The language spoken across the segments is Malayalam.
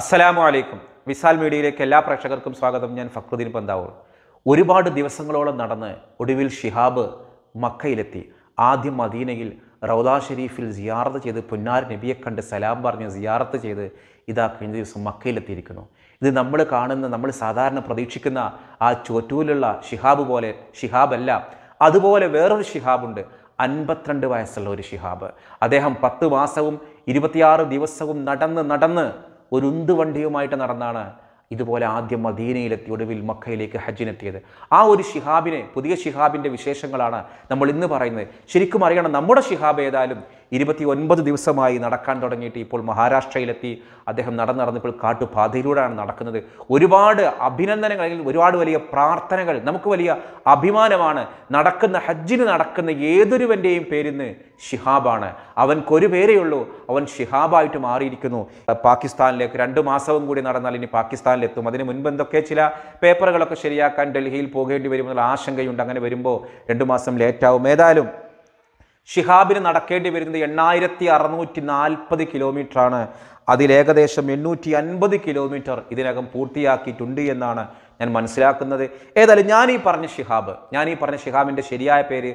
അസ്സലാമു അലൈക്കും വിസാൽ മീഡിയയിലേക്ക് എല്ലാ പ്രേക്ഷകർക്കും സ്വാഗതം ഞാൻ ഫക്രുദ്ദീൻ പന്താവൂർ ഒരുപാട് ദിവസങ്ങളോളം നടന്ന് ഒടുവിൽ ഷിഹാബ് മക്കയിലെത്തി ആദ്യം മദീനയിൽ റൗദ ഷെരീഫിൽ സിയാറത്ത് ചെയ്ത് പുന്നാർ നബിയെ കണ്ട് സലാം പറഞ്ഞ് സിയാറത്ത് ചെയ്ത് ഇതാ കഴിഞ്ഞ ദിവസം മക്കയിലെത്തിയിരിക്കുന്നു ഇത് നമ്മൾ കാണുന്ന നമ്മൾ സാധാരണ പ്രതീക്ഷിക്കുന്ന ആ ചോറ്റൂലുള്ള ഷിഹാബ് പോലെ ഷിഹാബല്ല അതുപോലെ വേറൊരു ഷിഹാബുണ്ട് അൻപത്തിരണ്ട് വയസ്സുള്ള ഒരു ഷിഹാബ് അദ്ദേഹം പത്ത് മാസവും ഇരുപത്തിയാറ് ദിവസവും നടന്ന് നടന്ന് ഒരു ഉന്തുവണ്ടിയുമായിട്ട് നടന്നാണ് ഇതുപോലെ ആദ്യം മദീനയിലെത്തി ഒടുവിൽ മക്കയിലേക്ക് ഹജ്ജിനെത്തിയത് ആ ഒരു ഷിഹാബിനെ പുതിയ ഷിഹാബിൻ്റെ വിശേഷങ്ങളാണ് നമ്മൾ ഇന്ന് പറയുന്നത് ശരിക്കും അറിയണം നമ്മുടെ ഷിഹാബ് ഏതായാലും ഇരുപത്തി ഒൻപത് ദിവസമായി നടക്കാൻ തുടങ്ങിയിട്ട് ഇപ്പോൾ മഹാരാഷ്ട്രയിലെത്തി അദ്ദേഹം നടന്നു നടന്നിപ്പോൾ കാട്ടുപാതയിലൂടെയാണ് നടക്കുന്നത് ഒരുപാട് അഭിനന്ദനങ്ങൾ അല്ലെങ്കിൽ ഒരുപാട് വലിയ പ്രാർത്ഥനകൾ നമുക്ക് വലിയ അഭിമാനമാണ് നടക്കുന്ന ഹജ്ജിന് നടക്കുന്ന ഏതൊരുവൻ്റെയും പേരിന്ന് ഷിഹാബാണ് അവൻക്കൊരു പേരേ ഉള്ളൂ അവൻ ഷിഹാബായിട്ട് മാറിയിരിക്കുന്നു പാകിസ്ഥാനിലേക്ക് രണ്ട് മാസവും കൂടി നടന്നാൽ ഇനി പാകിസ്ഥാനിലെത്തും അതിന് മുൻപ് എന്തൊക്കെ ചില പേപ്പറുകളൊക്കെ ശരിയാക്കാൻ ഡൽഹിയിൽ പോകേണ്ടി വരുമെന്നുള്ള ആശങ്കയുണ്ട് അങ്ങനെ വരുമ്പോൾ രണ്ട് മാസം ലേറ്റാവും ഏതായാലും ഷിഹാബിന് നടക്കേണ്ടി വരുന്നത് എണ്ണായിരത്തി അറുന്നൂറ്റി നാൽപ്പത് ആണ് അതിലേകദേശം എണ്ണൂറ്റി അൻപത് കിലോമീറ്റർ ഇതിനകം പൂർത്തിയാക്കിയിട്ടുണ്ട് എന്നാണ് ഞാൻ മനസ്സിലാക്കുന്നത് ഏതായാലും ഞാൻ ഈ പറഞ്ഞ ഷിഹാബ് ഞാൻ ഈ പറഞ്ഞ ഷിഹാബിൻ്റെ ശരിയായ പേര്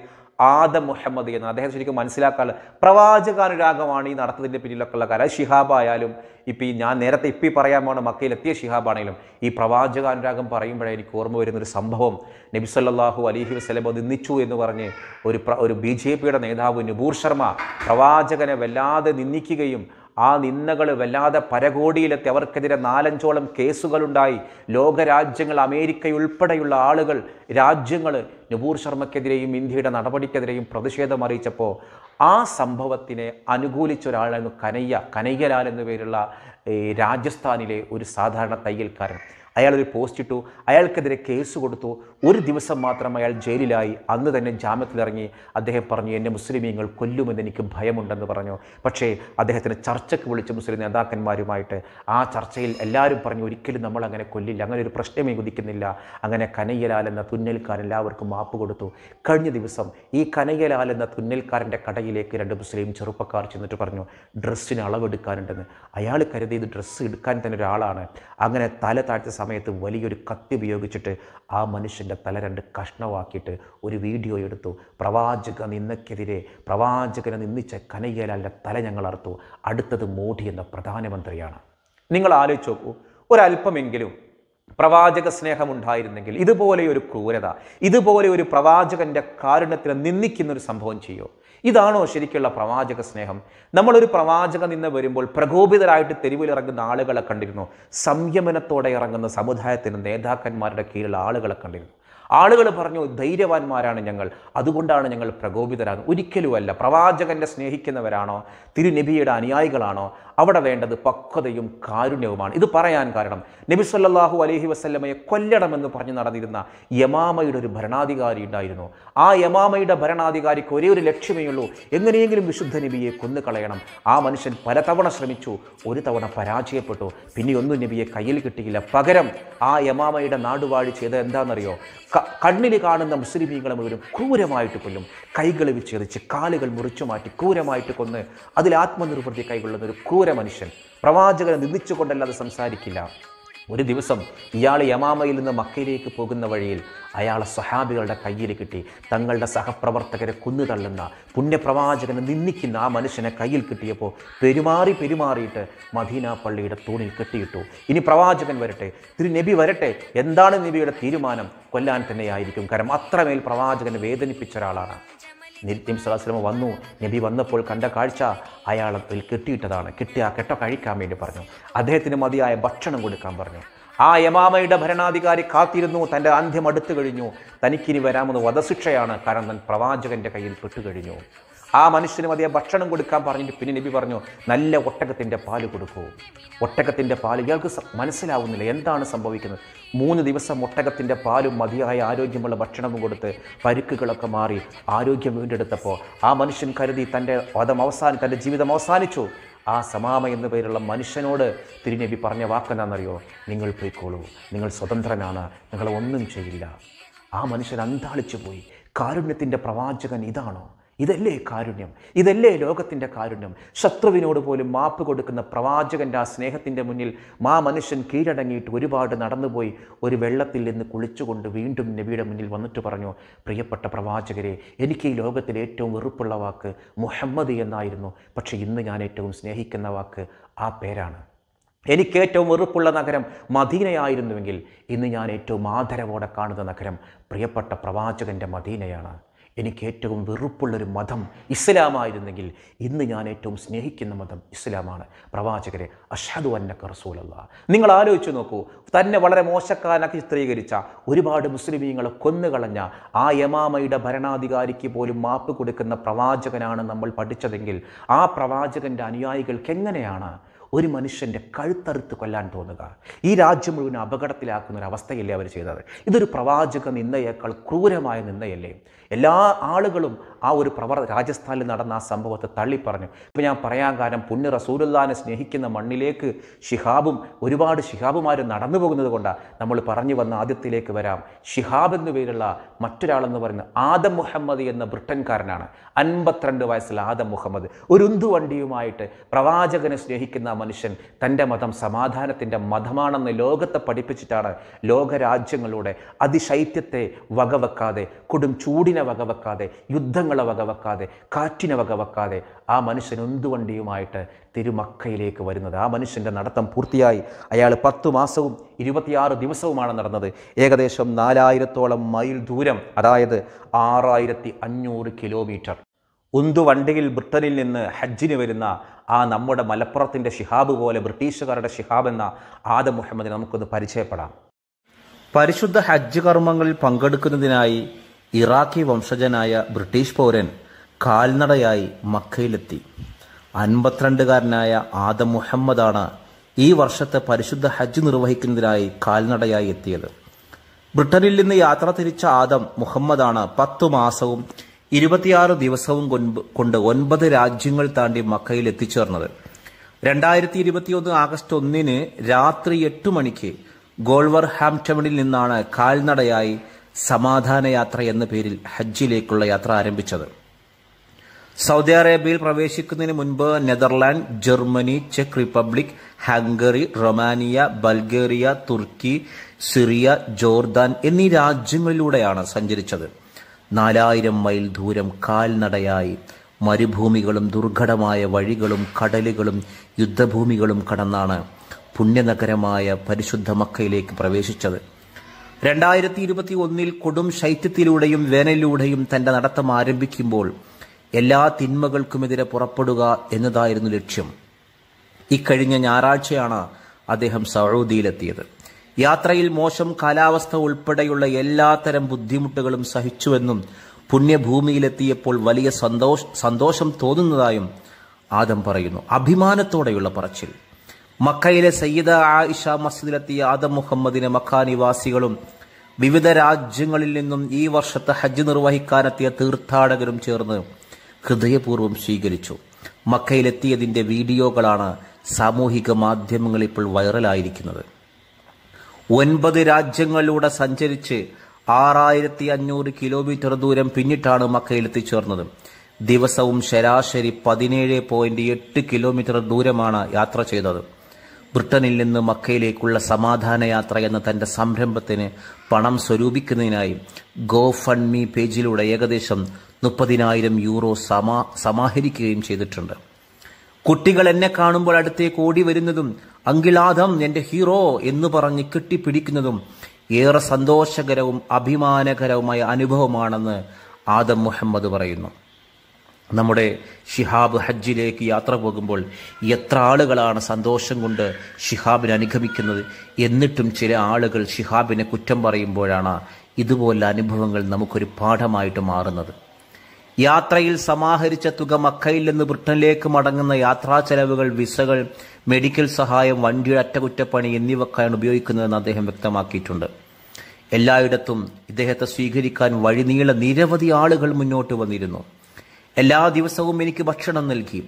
ആദം മുഹമ്മദ് എന്ന് അദ്ദേഹം ശരിക്കും മനസ്സിലാക്കാനുള്ള പ്രവാചകാനുരാഗമാണ് ഈ നടത്തത്തിൻ്റെ പിന്നിലൊക്കെയുള്ള കാര്യം ഷിഹാബായാലും ആയാലും ഇപ്പം ഈ ഞാൻ നേരത്തെ ഇപ്പം പറയാൻ പോണ മക്കയിലെത്തിയ ഷിഹാബാണെങ്കിലും ഈ പ്രവാചകാനുരാഗം പറയുമ്പോഴേ എനിക്ക് ഓർമ്മ വരുന്നൊരു സംഭവം നബിസല്ലാഹു അലിഹി വസ്ലം അത് നിന്നിച്ചു എന്ന് പറഞ്ഞ് ഒരു ഒരു ബി ജെ പിയുടെ നേതാവ് നുപൂർ ശർമ്മ പ്രവാചകനെ വല്ലാതെ നിന്ദിക്കുകയും ആ നിന്നകൾ വല്ലാതെ പരകോടിയിലെത്തി അവർക്കെതിരെ നാലഞ്ചോളം കേസുകളുണ്ടായി ലോകരാജ്യങ്ങൾ അമേരിക്കയുൾപ്പെടെയുള്ള ആളുകൾ രാജ്യങ്ങൾ നബൂർ ശർമ്മക്കെതിരെയും ഇന്ത്യയുടെ നടപടിക്കെതിരെയും പ്രതിഷേധം അറിയിച്ചപ്പോൾ ആ സംഭവത്തിനെ അനുകൂലിച്ച ഒരാളായിരുന്നു കനയ്യ കനയ്യലാൽ എന്ന പേരുള്ള രാജസ്ഥാനിലെ ഒരു സാധാരണ തയ്യൽക്കാരൻ അയാളൊരു പോസ്റ്റ് ഇട്ടു അയാൾക്കെതിരെ കേസ് കൊടുത്തു ഒരു ദിവസം മാത്രം അയാൾ ജയിലിലായി അന്ന് തന്നെ ജാമ്യത്തിലിറങ്ങി അദ്ദേഹം പറഞ്ഞു എന്നെ മുസ്ലിമീങ്ങൾ കൊല്ലുമെന്ന് എനിക്ക് ഭയമുണ്ടെന്ന് പറഞ്ഞു പക്ഷേ അദ്ദേഹത്തിന് ചർച്ചയ്ക്ക് വിളിച്ച മുസ്ലിം നേതാക്കന്മാരുമായിട്ട് ആ ചർച്ചയിൽ എല്ലാവരും പറഞ്ഞു ഒരിക്കലും നമ്മൾ അങ്ങനെ കൊല്ലില്ല അങ്ങനെ ഒരു പ്രശ്നമേ കുതിക്കുന്നില്ല അങ്ങനെ കനയ്യലാൽ എന്ന തുന്നൽക്കാരൻ എല്ലാവർക്കും മാപ്പ് കൊടുത്തു കഴിഞ്ഞ ദിവസം ഈ കനയ്യലാൽ എന്ന തുന്നൽക്കാരൻ്റെ കടയിലേക്ക് രണ്ട് മുസ്ലിം ചെറുപ്പക്കാർ ചെന്നിട്ട് പറഞ്ഞു ഡ്രസ്സിന് അളവെടുക്കാനുണ്ടെന്ന് അയാൾ കരുതി ഡ്രസ്സ് എടുക്കാൻ തന്നെ ഒരാളാണ് അങ്ങനെ തല താഴ്ത്തി സമയത്ത് വലിയൊരു കത്തി ഉപയോഗിച്ചിട്ട് ആ മനുഷ്യൻ്റെ തല രണ്ട് കഷ്ണമാക്കിയിട്ട് ഒരു വീഡിയോ എടുത്തു പ്രവാചക നിന്നക്കെതിരെ പ്രവാചകനെ നിന്നിച്ച കനയ്യലാലിൻ്റെ തല ഞങ്ങൾ അർത്തു അടുത്തത് മോദി എന്ന പ്രധാനമന്ത്രിയാണ് നിങ്ങൾ ആലോചിച്ച് നോക്കൂ ഒരല്പമെങ്കിലും പ്രവാചക സ്നേഹമുണ്ടായിരുന്നെങ്കിൽ ഇതുപോലെ ഒരു ക്രൂരത ഇതുപോലെ ഒരു പ്രവാചകന്റെ കാരുണ്യത്തിന് നിന്ദിക്കുന്ന ഒരു സംഭവം ചെയ്യോ ഇതാണോ ശരിക്കുള്ള പ്രവാചക സ്നേഹം നമ്മളൊരു പ്രവാചകൻ നിന്ന് വരുമ്പോൾ പ്രകോപിതരായിട്ട് തെരുവിലിറങ്ങുന്ന ആളുകളെ കണ്ടിരുന്നു സംയമനത്തോടെ ഇറങ്ങുന്ന സമുദായത്തിന് നേതാക്കന്മാരുടെ കീഴിലുള്ള ആളുകളെ കണ്ടിരുന്നു ആളുകൾ പറഞ്ഞു ധൈര്യവാന്മാരാണ് ഞങ്ങൾ അതുകൊണ്ടാണ് ഞങ്ങൾ പ്രകോപിതരാകുന്നത് ഒരിക്കലുമല്ല പ്രവാചകന്റെ സ്നേഹിക്കുന്നവരാണോ തിരുനബിയുടെ അനുയായികളാണോ അവിടെ വേണ്ടത് പക്വതയും കാരുണ്യവുമാണ് ഇത് പറയാൻ കാരണം നബി സല്ലാഹു അലഹി വസ്ല്ലമയെ കൊല്ലണമെന്ന് പറഞ്ഞു നടന്നിരുന്ന യമാമയുടെ ഒരു ഭരണാധികാരി ഉണ്ടായിരുന്നു ആ യമാമയുടെ ഭരണാധികാരിക്ക് ഒരേ ഒരു ലക്ഷ്യമേ ഉള്ളൂ എങ്ങനെയെങ്കിലും വിശുദ്ധ നബിയെ കൊന്നുകളയണം ആ മനുഷ്യൻ പലതവണ ശ്രമിച്ചു ഒരു തവണ പരാജയപ്പെട്ടു പിന്നെ ഒന്നും നബിയെ കയ്യിൽ കിട്ടിയില്ല പകരം ആ യമാമയുടെ നാടുവാഴി ചെയ്ത എന്താണെന്നറിയോ കണ്ണിൽ കാണുന്ന മുസ്ലിമീങ്ങളെ മുഴുവൻ ക്രൂരമായിട്ട് കൊല്ലും കൈകൾ വിച്ഛേദിച്ച് കാലുകൾ മുറിച്ചു മാറ്റി ക്രൂരമായിട്ട് കൊന്ന് അതിൽ ആത്മനിർവൃത്തി കൈകൊള്ളുന്ന ഒരു ക്രൂര ക്രൂര മനുഷ്യൻ പ്രവാചകനെ നിന്ദിച്ചുകൊണ്ടല്ലാതെ സംസാരിക്കില്ല ഒരു ദിവസം ഇയാൾ യമാമയിൽ നിന്ന് മക്കയിലേക്ക് പോകുന്ന വഴിയിൽ അയാളെ സഹാബികളുടെ കയ്യിൽ കിട്ടി തങ്ങളുടെ സഹപ്രവർത്തകരെ കുന്നു തള്ളുന്ന പുണ്യപ്രവാചകനെ നിന്ദിക്കുന്ന ആ മനുഷ്യനെ കയ്യിൽ കിട്ടിയപ്പോൾ പെരുമാറി പെരുമാറിയിട്ട് മദീന പള്ളിയുടെ തൂണിൽ കെട്ടിയിട്ടു ഇനി പ്രവാചകൻ വരട്ടെ തിരു നബി വരട്ടെ എന്താണ് നബിയുടെ തീരുമാനം കൊല്ലാൻ തന്നെയായിരിക്കും കാരണം അത്രമേൽ പ്രവാചകനെ വേദനിപ്പിച്ച ഒരാളാണ് നബി സ്വലാസ്ലമ വന്നു നബി വന്നപ്പോൾ കണ്ട കാഴ്ച അയാൾ അതിൽ കെട്ടിയിട്ടതാണ് കിട്ടിയ ആ കെട്ട കഴിക്കാൻ വേണ്ടി പറഞ്ഞു അദ്ദേഹത്തിന് മതിയായ ഭക്ഷണം കൊടുക്കാൻ പറഞ്ഞു ആ യമാമയുടെ ഭരണാധികാരി കാത്തിരുന്നു തൻ്റെ അന്ത്യം അടുത്തു കഴിഞ്ഞു തനിക്കിനി വരാമെന്ന് വധശിക്ഷയാണ് കാരണം തൻ പ്രവാചകൻ്റെ കയ്യിൽ പെട്ടുകഴിഞ്ഞു ആ മനുഷ്യന് മതിയെ ഭക്ഷണം കൊടുക്കാൻ പറഞ്ഞിട്ട് പിന്നെ നബി പറഞ്ഞു നല്ല ഒട്ടകത്തിൻ്റെ പാല് കൊടുക്കൂ ഒട്ടകത്തിൻ്റെ പാല് ഇയാൾക്ക് മനസ്സിലാവുന്നില്ല എന്താണ് സംഭവിക്കുന്നത് മൂന്ന് ദിവസം ഒട്ടകത്തിൻ്റെ പാലും മതിയായ ആരോഗ്യമുള്ള ഭക്ഷണവും കൊടുത്ത് പരുക്കുകളൊക്കെ മാറി ആരോഗ്യം വീണ്ടെടുത്തപ്പോൾ ആ മനുഷ്യൻ കരുതി തൻ്റെ വധം അവസാനി തൻ്റെ ജീവിതം അവസാനിച്ചു ആ സമാമ എന്ന പേരുള്ള മനുഷ്യനോട് തിരുനബി പറഞ്ഞ വാക്കെന്നാണെന്നറിയോ നിങ്ങൾ പോയിക്കോളൂ നിങ്ങൾ സ്വതന്ത്രനാണ് നിങ്ങളെ ഒന്നും ചെയ്യില്ല ആ മനുഷ്യൻ അന്താളിച്ചു പോയി കാരുണ്യത്തിൻ്റെ പ്രവാചകൻ ഇതാണോ ഇതല്ലേ കാരുണ്യം ഇതല്ലേ ലോകത്തിൻ്റെ കാരുണ്യം ശത്രുവിനോട് പോലും മാപ്പ് കൊടുക്കുന്ന പ്രവാചകൻ്റെ ആ സ്നേഹത്തിൻ്റെ മുന്നിൽ മാ മനുഷ്യൻ കീഴടങ്ങിയിട്ട് ഒരുപാട് നടന്നുപോയി ഒരു വെള്ളത്തിൽ നിന്ന് കുളിച്ചുകൊണ്ട് വീണ്ടും നബിയുടെ മുന്നിൽ വന്നിട്ട് പറഞ്ഞു പ്രിയപ്പെട്ട പ്രവാചകരെ എനിക്ക് ഈ ലോകത്തിലെ ഏറ്റവും വെറുപ്പുള്ള വാക്ക് മുഹമ്മദ് എന്നായിരുന്നു പക്ഷേ ഇന്ന് ഞാൻ ഏറ്റവും സ്നേഹിക്കുന്ന വാക്ക് ആ പേരാണ് എനിക്ക് ഏറ്റവും വെറുപ്പുള്ള നഗരം മദീനയായിരുന്നുവെങ്കിൽ ഇന്ന് ഞാൻ ഏറ്റവും ആദരവോടെ കാണുന്ന നഗരം പ്രിയപ്പെട്ട പ്രവാചകൻ്റെ മദീനയാണ് എനിക്ക് ഏറ്റവും വെറുപ്പുള്ളൊരു മതം ഇസ്ലാമായിരുന്നെങ്കിൽ ഇന്ന് ഞാൻ ഏറ്റവും സ്നേഹിക്കുന്ന മതം ഇസ്ലാമാണ് പ്രവാചകരെ അഷദു അന്നക്ക റസൂലല്ല നിങ്ങൾ ആലോചിച്ച് നോക്കൂ തന്നെ വളരെ മോശക്കാരനാക്കി ചിത്രീകരിച്ച ഒരുപാട് മുസ്ലിമീങ്ങളെ കൊന്നുകളഞ്ഞ ആ യമാമയുടെ ഭരണാധികാരിക്ക് പോലും മാപ്പ് കൊടുക്കുന്ന പ്രവാചകനാണ് നമ്മൾ പഠിച്ചതെങ്കിൽ ആ പ്രവാചകൻ്റെ അനുയായികൾക്ക് എങ്ങനെയാണ് ഒരു മനുഷ്യൻ്റെ കഴുത്തറുത്ത് കൊല്ലാൻ തോന്നുക ഈ രാജ്യം മുഴുവൻ അപകടത്തിലാക്കുന്ന ഒരു അവസ്ഥയല്ലേ അവർ ചെയ്തത് ഇതൊരു പ്രവാചക നിന്നയേക്കാൾ ക്രൂരമായ നിന്നയല്ലേ എല്ലാ ആളുകളും ആ ഒരു പ്രവർ രാജസ്ഥാനിൽ നടന്ന ആ സംഭവത്തെ തള്ളിപ്പറഞ്ഞു ഇപ്പം ഞാൻ പറയാൻ കാരണം പുണ്യ റസൂലുല്ലാനെ സ്നേഹിക്കുന്ന മണ്ണിലേക്ക് ഷിഹാബും ഒരുപാട് ഷിഹാബുമാരും നടന്നു പോകുന്നത് കൊണ്ടാണ് നമ്മൾ പറഞ്ഞു വന്ന ആദ്യത്തിലേക്ക് വരാം ഷിഹാബ് എന്നു പേരുള്ള മറ്റൊരാളെന്ന് പറയുന്നത് ആദം മുഹമ്മദ് എന്ന ബ്രിട്ടൻകാരനാണ് അൻപത്തിരണ്ട് വയസ്സിൽ ആദം മുഹമ്മദ് ഒരു ഉന്തുവണ്ടിയുമായിട്ട് പ്രവാചകനെ സ്നേഹിക്കുന്ന മനുഷ്യൻ തൻ്റെ മതം സമാധാനത്തിൻ്റെ മതമാണെന്ന് ലോകത്തെ പഠിപ്പിച്ചിട്ടാണ് ലോകരാജ്യങ്ങളുടെ അതിശൈത്യത്തെ വകവെക്കാതെ കൊടും ചൂടിനെ വകവെക്കാതെ യുദ്ധങ്ങളെ വകവെക്കാതെ കാറ്റിനെ വകവെക്കാതെ ആ മനുഷ്യൻ ഉന്തുവണ്ടിയുമായിട്ട് തിരുമക്കയിലേക്ക് വരുന്നത് ആ മനുഷ്യൻ്റെ നടത്തം പൂർത്തിയായി അയാൾ പത്ത് മാസവും ഇരുപത്തിയാറ് ദിവസവുമാണ് നടന്നത് ഏകദേശം നാലായിരത്തോളം മൈൽ ദൂരം അതായത് ആറായിരത്തി അഞ്ഞൂറ് കിലോമീറ്റർ വണ്ടിയിൽ ബ്രിട്ടനിൽ നിന്ന് ഹജ്ജിന് വരുന്ന ആ നമ്മുടെ മലപ്പുറത്തിൻ്റെ ഷിഹാബ് പോലെ ബ്രിട്ടീഷുകാരുടെ ഷിഹാബ് എന്ന ആദം മുഹമ്മദിനെ നമുക്കൊന്ന് പരിചയപ്പെടാം പരിശുദ്ധ ഹജ്ജ് കർമ്മങ്ങളിൽ പങ്കെടുക്കുന്നതിനായി ഇറാഖി വംശജനായ ബ്രിട്ടീഷ് പൗരൻ കാൽനടയായി മക്കയിലെത്തി അൻപത്തിരണ്ടുകാരനായ ആദം മുഹമ്മദാണ് ഈ വർഷത്തെ പരിശുദ്ധ ഹജ്ജ് നിർവഹിക്കുന്നതിനായി കാൽനടയായി എത്തിയത് ബ്രിട്ടനിൽ നിന്ന് യാത്ര തിരിച്ച ആദം മുഹമ്മദാണ് പത്തു മാസവും ഇരുപത്തിയാറ് ദിവസവും കൊണ്ട് ഒൻപത് രാജ്യങ്ങൾ താണ്ടി മക്കയിൽ എത്തിച്ചേർന്നത് രണ്ടായിരത്തി ഇരുപത്തിയൊന്ന് ആഗസ്റ്റ് ഒന്നിന് രാത്രി എട്ട് മണിക്ക് ഗോൾവർ ഹാംടണിൽ നിന്നാണ് കാൽനടയായി സമാധാന യാത്ര എന്ന പേരിൽ ഹജ്ജിലേക്കുള്ള യാത്ര ആരംഭിച്ചത് സൗദി അറേബ്യയിൽ പ്രവേശിക്കുന്നതിന് മുൻപ് നെതർലാൻഡ് ജർമ്മനി ചെക്ക് റിപ്പബ്ലിക് ഹംഗറി റൊമാനിയ ബൾഗേറിയ തുർക്കി സിറിയ ജോർദാൻ എന്നീ രാജ്യങ്ങളിലൂടെയാണ് സഞ്ചരിച്ചത് നാലായിരം മൈൽ ദൂരം കാൽനടയായി മരുഭൂമികളും ദുർഘടമായ വഴികളും കടലുകളും യുദ്ധഭൂമികളും കടന്നാണ് പുണ്യനഗരമായ പരിശുദ്ധ മക്കയിലേക്ക് പ്രവേശിച്ചത് രണ്ടായിരത്തി ഇരുപത്തി ഒന്നിൽ കൊടും ശൈത്യത്തിലൂടെയും വേനലിലൂടെയും തന്റെ നടത്തം ആരംഭിക്കുമ്പോൾ എല്ലാ തിന്മകൾക്കുമെതിരെ പുറപ്പെടുക എന്നതായിരുന്നു ലക്ഷ്യം ഇക്കഴിഞ്ഞ ഞായറാഴ്ചയാണ് അദ്ദേഹം സൗദിയിലെത്തിയത് യാത്രയിൽ മോശം കാലാവസ്ഥ ഉൾപ്പെടെയുള്ള എല്ലാത്തരം ബുദ്ധിമുട്ടുകളും സഹിച്ചുവെന്നും പുണ്യഭൂമിയിലെത്തിയപ്പോൾ വലിയ സന്തോഷ സന്തോഷം തോന്നുന്നതായും ആദം പറയുന്നു അഭിമാനത്തോടെയുള്ള പറച്ചിൽ മക്കയിലെ സയ്യിദ ആയിഷ മസ്ജിദിലെത്തിയ ആദം മുഹമ്മദിനെ മക്ക നിവാസികളും വിവിധ രാജ്യങ്ങളിൽ നിന്നും ഈ വർഷത്തെ ഹജ്ജ് നിർവഹിക്കാനെത്തിയ തീർത്ഥാടകരും ചേർന്ന് ഹൃദയപൂർവ്വം സ്വീകരിച്ചു മക്കയിലെത്തിയതിന്റെ വീഡിയോകളാണ് സാമൂഹിക മാധ്യമങ്ങൾ ഇപ്പോൾ വൈറലായിരിക്കുന്നത് ഒൻപത് രാജ്യങ്ങളിലൂടെ സഞ്ചരിച്ച് ആറായിരത്തി അഞ്ഞൂറ് കിലോമീറ്റർ ദൂരം പിന്നിട്ടാണ് മക്കയിൽ എത്തിച്ചേർന്നത് ദിവസവും ശരാശരി പതിനേഴ് പോയിന്റ് എട്ട് കിലോമീറ്റർ ദൂരമാണ് യാത്ര ചെയ്തത് ബ്രിട്ടനിൽ നിന്ന് മക്കയിലേക്കുള്ള സമാധാന യാത്ര എന്ന തന്റെ സംരംഭത്തിന് പണം സ്വരൂപിക്കുന്നതിനായി ഗോ ഫണ്ട് മീ പേജിലൂടെ ഏകദേശം മുപ്പതിനായിരം യൂറോ സമാ സമാഹരിക്കുകയും ചെയ്തിട്ടുണ്ട് കുട്ടികൾ എന്നെ കാണുമ്പോൾ അടുത്തേക്ക് ഓടി വരുന്നതും അങ്കിളാദം എൻ്റെ ഹീറോ എന്ന് പറഞ്ഞ് കെട്ടിപ്പിടിക്കുന്നതും ഏറെ സന്തോഷകരവും അഭിമാനകരവുമായ അനുഭവമാണെന്ന് ആദം മുഹമ്മദ് പറയുന്നു നമ്മുടെ ഷിഹാബ് ഹജ്ജിലേക്ക് യാത്ര പോകുമ്പോൾ എത്ര ആളുകളാണ് സന്തോഷം കൊണ്ട് ഷിഹാബിനെ അനുഗമിക്കുന്നത് എന്നിട്ടും ചില ആളുകൾ ഷിഹാബിനെ കുറ്റം പറയുമ്പോഴാണ് ഇതുപോലെ അനുഭവങ്ങൾ നമുക്കൊരു പാഠമായിട്ട് മാറുന്നത് യാത്രയിൽ സമാഹരിച്ച തുക മക്കയിൽ നിന്ന് ബ്രിട്ടനിലേക്ക് മടങ്ങുന്ന യാത്രാ ചെലവുകൾ വിസകൾ മെഡിക്കൽ സഹായം വണ്ടിയുടെ അറ്റകുറ്റപ്പണി എന്നിവക്കാണ് ഉപയോഗിക്കുന്നതെന്ന് അദ്ദേഹം വ്യക്തമാക്കിയിട്ടുണ്ട് എല്ലായിടത്തും ഇദ്ദേഹത്തെ സ്വീകരിക്കാൻ വഴിനീള നിരവധി ആളുകൾ മുന്നോട്ട് വന്നിരുന്നു എല്ലാ ദിവസവും എനിക്ക് ഭക്ഷണം നൽകി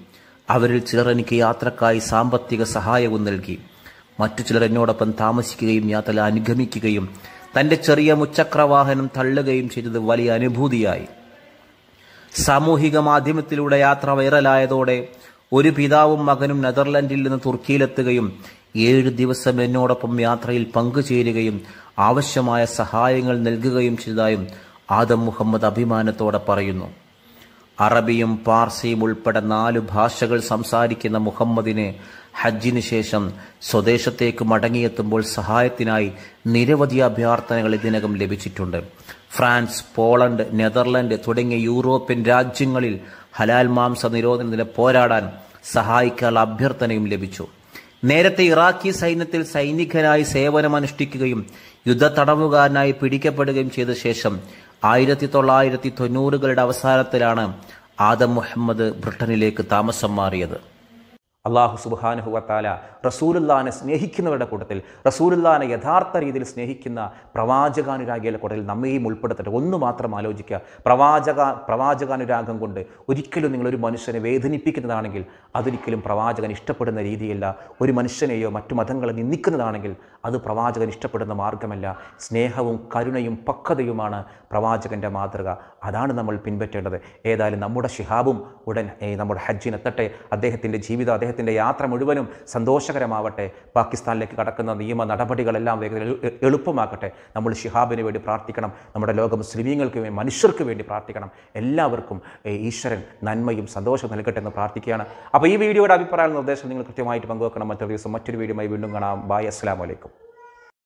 അവരിൽ ചിലർ എനിക്ക് യാത്രക്കായി സാമ്പത്തിക സഹായവും നൽകി മറ്റു ചിലർ എന്നോടൊപ്പം താമസിക്കുകയും യാത്ര അനുഗമിക്കുകയും തന്റെ ചെറിയ മുച്ചക്രവാഹനം തള്ളുകയും ചെയ്തത് വലിയ അനുഭൂതിയായി സാമൂഹിക മാധ്യമത്തിലൂടെ യാത്ര വൈറലായതോടെ ഒരു പിതാവും മകനും നെതർലൻഡിൽ നിന്ന് തുർക്കിയിലെത്തുകയും ഏഴ് ദിവസം എന്നോടൊപ്പം യാത്രയിൽ പങ്കുചേരുകയും ആവശ്യമായ സഹായങ്ങൾ നൽകുകയും ചെയ്തതായും ആദം മുഹമ്മദ് അഭിമാനത്തോടെ പറയുന്നു അറബിയും പാർസിയും ഉൾപ്പെടെ നാല് ഭാഷകൾ സംസാരിക്കുന്ന മുഹമ്മദിനെ ഹജ്ജിന് ശേഷം സ്വദേശത്തേക്ക് മടങ്ങിയെത്തുമ്പോൾ സഹായത്തിനായി നിരവധി അഭ്യർത്ഥനകൾ ഇതിനകം ലഭിച്ചിട്ടുണ്ട് ഫ്രാൻസ് പോളണ്ട് നെതർലൻഡ് തുടങ്ങിയ യൂറോപ്യൻ രാജ്യങ്ങളിൽ ഹലാൽ മാംസ നിരോധനത്തിന് പോരാടാൻ സഹായിക്കാനുള്ള അഭ്യർത്ഥനയും ലഭിച്ചു നേരത്തെ ഇറാഖി സൈന്യത്തിൽ സൈനികനായി സേവനമനുഷ്ഠിക്കുകയും യുദ്ധ തടവുകാരനായി പിടിക്കപ്പെടുകയും ചെയ്ത ശേഷം ആയിരത്തി തൊള്ളായിരത്തി തൊണ്ണൂറുകളുടെ അവസാനത്തിലാണ് ആദം മുഹമ്മദ് ബ്രിട്ടനിലേക്ക് താമസം മാറിയത് അള്ളാഹു സുബാനുഹുവത്താല റസൂലുല്ലാനെ സ്നേഹിക്കുന്നവരുടെ കൂട്ടത്തിൽ റസൂലുല്ലാനെ യഥാർത്ഥ രീതിയിൽ സ്നേഹിക്കുന്ന പ്രവാചകാനുരാഗികളുടെ കൂട്ടത്തിൽ നമ്മയും ഉൾപ്പെടുത്തട്ടെ ഒന്ന് മാത്രം ആലോചിക്കുക പ്രവാചക പ്രവാചകാനുരാഗം കൊണ്ട് ഒരിക്കലും നിങ്ങളൊരു മനുഷ്യനെ വേദനിപ്പിക്കുന്നതാണെങ്കിൽ അതൊരിക്കലും പ്രവാചകൻ ഇഷ്ടപ്പെടുന്ന രീതിയല്ല ഒരു മനുഷ്യനെയോ മറ്റു മതങ്ങളെ നിന്ദിക്കുന്നതാണെങ്കിൽ അത് പ്രവാചകൻ ഇഷ്ടപ്പെടുന്ന മാർഗമല്ല സ്നേഹവും കരുണയും പക്വതയുമാണ് പ്രവാചകൻ്റെ മാതൃക അതാണ് നമ്മൾ പിൻപറ്റേണ്ടത് ഏതായാലും നമ്മുടെ ഷിഹാബും ഉടൻ നമ്മുടെ ഹജ്ജിനെത്തട്ടെ അദ്ദേഹത്തിൻ്റെ ജീവിതം അദ്ദേഹം അദ്ദേഹത്തിൻ്റെ യാത്ര മുഴുവനും സന്തോഷകരമാവട്ടെ പാകിസ്ഥാനിലേക്ക് കടക്കുന്ന നിയമ നടപടികളെല്ലാം വേഗത്തിൽ എളുപ്പമാക്കട്ടെ നമ്മൾ ഷിഹാബിന് വേണ്ടി പ്രാർത്ഥിക്കണം നമ്മുടെ ലോക മുസ്ലിമീങ്ങൾക്ക് വേണ്ടി മനുഷ്യർക്ക് വേണ്ടി പ്രാർത്ഥിക്കണം എല്ലാവർക്കും ഈശ്വരൻ നന്മയും സന്തോഷം നൽകട്ടെ എന്ന് പ്രാർത്ഥിക്കുകയാണ് അപ്പോൾ ഈ വീഡിയോയുടെ അഭിപ്രായ നിർദ്ദേശം നിങ്ങൾ കൃത്യമായിട്ട് പങ്കുവെക്കണം മറ്റൊരു ദിവസം മറ്റൊരു വീഡിയോയുമായി വീണ്ടും കാണാം ബായ് അസ്സാം വലൈക്കും